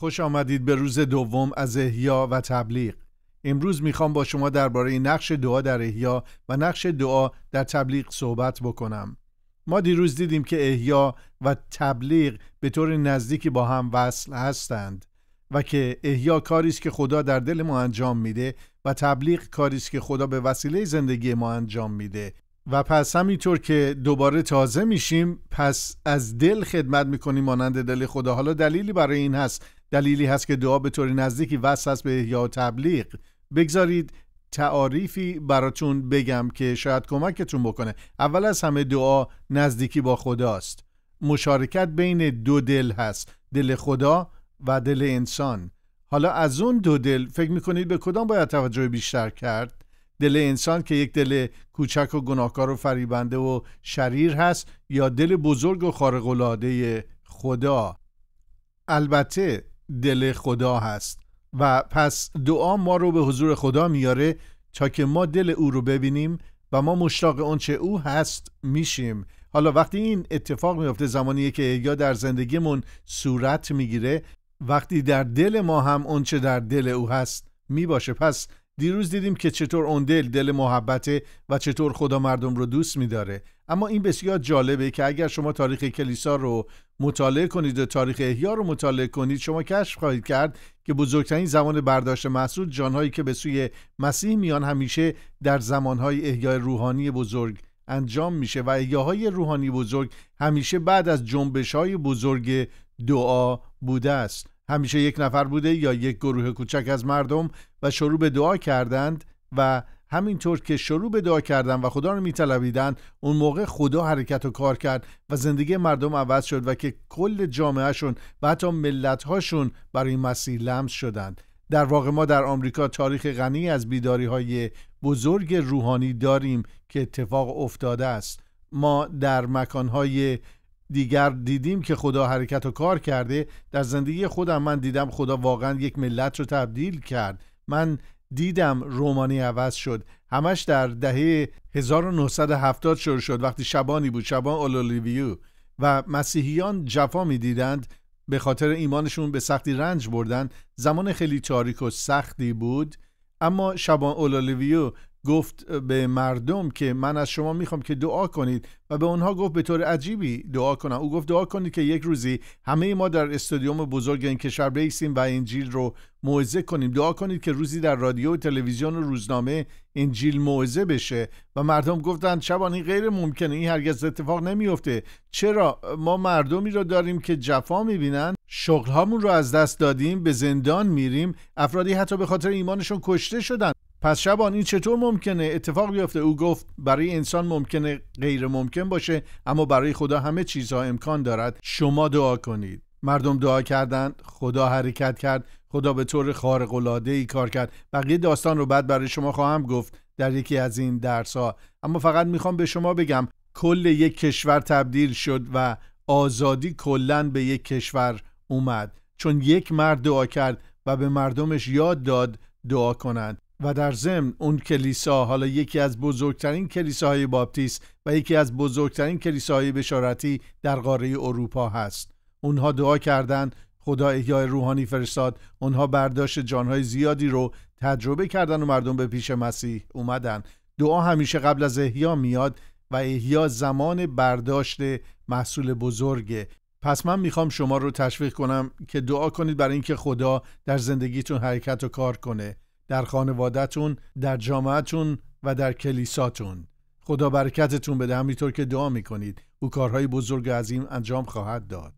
خوش آمدید به روز دوم از احیا و تبلیغ امروز میخوام با شما درباره نقش دعا در احیا و نقش دعا در تبلیغ صحبت بکنم ما دیروز دیدیم که احیا و تبلیغ به طور نزدیکی با هم وصل هستند و که احیا کاری است که خدا در دل ما انجام میده و تبلیغ کاری است که خدا به وسیله زندگی ما انجام میده و پس همینطور که دوباره تازه میشیم پس از دل خدمت میکنیم مانند دل خدا حالا دلیلی برای این هست دلیلی هست که دعا به طور نزدیکی وصل هست به یا تبلیغ بگذارید تعاریفی براتون بگم که شاید کمکتون بکنه اول از همه دعا نزدیکی با خداست مشارکت بین دو دل هست دل خدا و دل انسان حالا از اون دو دل فکر میکنید به کدام باید توجه بیشتر کرد؟ دل انسان که یک دل کوچک و گناهکار و فریبنده و شریر هست یا دل بزرگ و العاده خدا البته دل خدا هست و پس دعا ما رو به حضور خدا میاره تا که ما دل او رو ببینیم و ما مشتاق آنچه او هست میشیم حالا وقتی این اتفاق میفته زمانی که یا در زندگیمون صورت میگیره وقتی در دل ما هم اونچه در دل او هست میباشه پس دیروز دیدیم که چطور اون دل دل محبته و چطور خدا مردم رو دوست میداره اما این بسیار جالبه که اگر شما تاریخ کلیسا رو مطالعه کنید و تاریخ احیا رو مطالعه کنید شما کشف خواهید کرد که بزرگترین زمان برداشت محسود جانهایی که به سوی مسیح میان همیشه در زمانهای احیای روحانی بزرگ انجام میشه و احیاهای روحانی بزرگ همیشه بعد از جنبش های بزرگ دعا بوده است همیشه یک نفر بوده یا یک گروه کوچک از مردم و شروع به دعا کردند و همینطور که شروع به دعا کردن و خدا رو میطلبیدند اون موقع خدا حرکت و کار کرد و زندگی مردم عوض شد و که کل جامعهشون و حتی ملتهاشون برای مسیح لمس شدند در واقع ما در آمریکا تاریخ غنی از بیداری های بزرگ روحانی داریم که اتفاق افتاده است ما در مکانهای دیگر دیدیم که خدا حرکت و کار کرده در زندگی خودم من دیدم خدا واقعا یک ملت رو تبدیل کرد من دیدم رومانی عوض شد همش در دهه 1970 شروع شد وقتی شبانی بود شبان اولولیویو و مسیحیان جفا می دیدند به خاطر ایمانشون به سختی رنج بردن زمان خیلی تاریک و سختی بود اما شبان اولولیویو گفت به مردم که من از شما میخوام که دعا کنید و به اونها گفت به طور عجیبی دعا کنم او گفت دعا کنید که یک روزی همه ما در استادیوم بزرگ این کشور بیسیم و انجیل رو موعظه کنیم دعا کنید که روزی در رادیو و تلویزیون و روزنامه انجیل موعظه بشه و مردم گفتند شبان این غیر ممکنه این هرگز اتفاق نمیفته چرا ما مردمی رو داریم که جفا میبینن شغلهامون رو از دست دادیم به زندان میریم افرادی حتی به خاطر ایمانشون کشته شدن پس شبان این چطور ممکنه اتفاق بیفته او گفت برای انسان ممکنه غیر ممکن باشه اما برای خدا همه چیزها امکان دارد شما دعا کنید مردم دعا کردند خدا حرکت کرد خدا به طور خارق العاده ای کار کرد بقیه داستان رو بعد برای شما خواهم گفت در یکی از این درس ها اما فقط میخوام به شما بگم کل یک کشور تبدیل شد و آزادی کلا به یک کشور اومد چون یک مرد دعا کرد و به مردمش یاد داد دعا کنند و در ضمن اون کلیسا حالا یکی از بزرگترین کلیساهای باپتیست و یکی از بزرگترین کلیساهای بشارتی در قاره اروپا هست اونها دعا کردند خدا احیای روحانی فرستاد اونها برداشت جانهای زیادی رو تجربه کردن و مردم به پیش مسیح اومدن دعا همیشه قبل از احیا میاد و احیا زمان برداشت محصول بزرگه پس من میخوام شما رو تشویق کنم که دعا کنید برای اینکه خدا در زندگیتون حرکت و کار کنه در خانوادهتون در جامعتون و در کلیساتون خدا برکتتون بده همینطور که دعا میکنید او کارهای بزرگ عظیم انجام خواهد داد